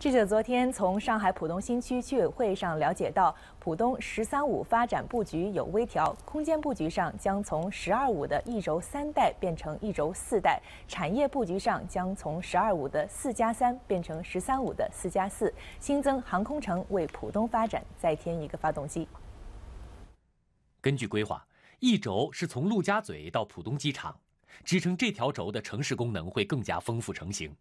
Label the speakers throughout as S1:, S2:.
S1: 记者昨天从上海浦东新区区委会上了解到，浦东“十三五”发展布局有微调，空间布局上将从“十二五”的一轴三代变成一轴四代，产业布局上将从“十二五”的四加三变成“十三五”的四加四，新增航空城为浦东发展再添一个发动机。
S2: 根据规划，一轴是从陆家嘴到浦东机场，支撑这条轴的城市功能会更加丰富成型。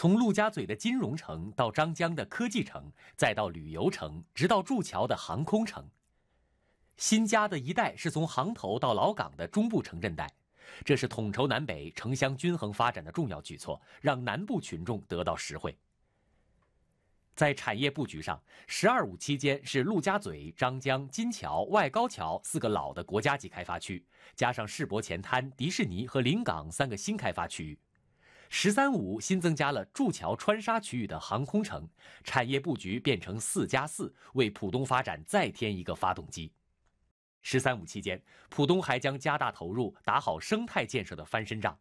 S2: 从陆家嘴的金融城到张江的科技城，再到旅游城，直到祝桥的航空城，新家的一带是从航头到老港的中部城镇带，这是统筹南北城乡均衡发展的重要举措，让南部群众得到实惠。在产业布局上，“十二五”期间是陆家嘴、张江、金桥、外高桥四个老的国家级开发区，加上世博前滩、迪士尼和临港三个新开发区。“十三五”新增加了筑桥、川沙区域的航空城，产业布局变成四加四，为浦东发展再添一个发动机。“十三五”期间，浦东还将加大投入，打好生态建设的翻身仗。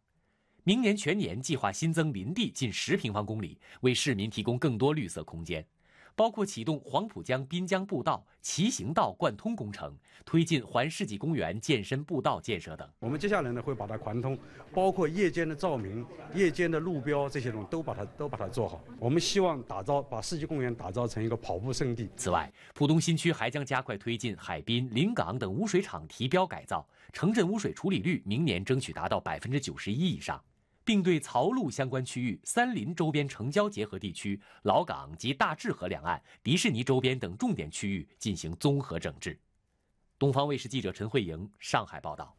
S2: 明年全年计划新增林地近十平方公里，为市民提供更多绿色空间。包括启动黄浦江滨江步道、骑行道贯通
S3: 工程，推进环世纪公园健身步道建设等。我们接下来呢会把它贯通，包括夜间的照明、夜间的路标这些东西都把它都把它做好。我们希望打造把世纪公园打造成一个跑步圣地。此外，
S2: 浦东新区还将加快推进海滨、临港等污水厂提标改造，城镇污水处理率明年争取达到百分之九十一以上。并对曹路相关区域、三林周边城郊结合地区、老港及大治河两岸、迪士尼周边等重点区域进行综合整治。东方卫视记者陈慧莹，上海报道。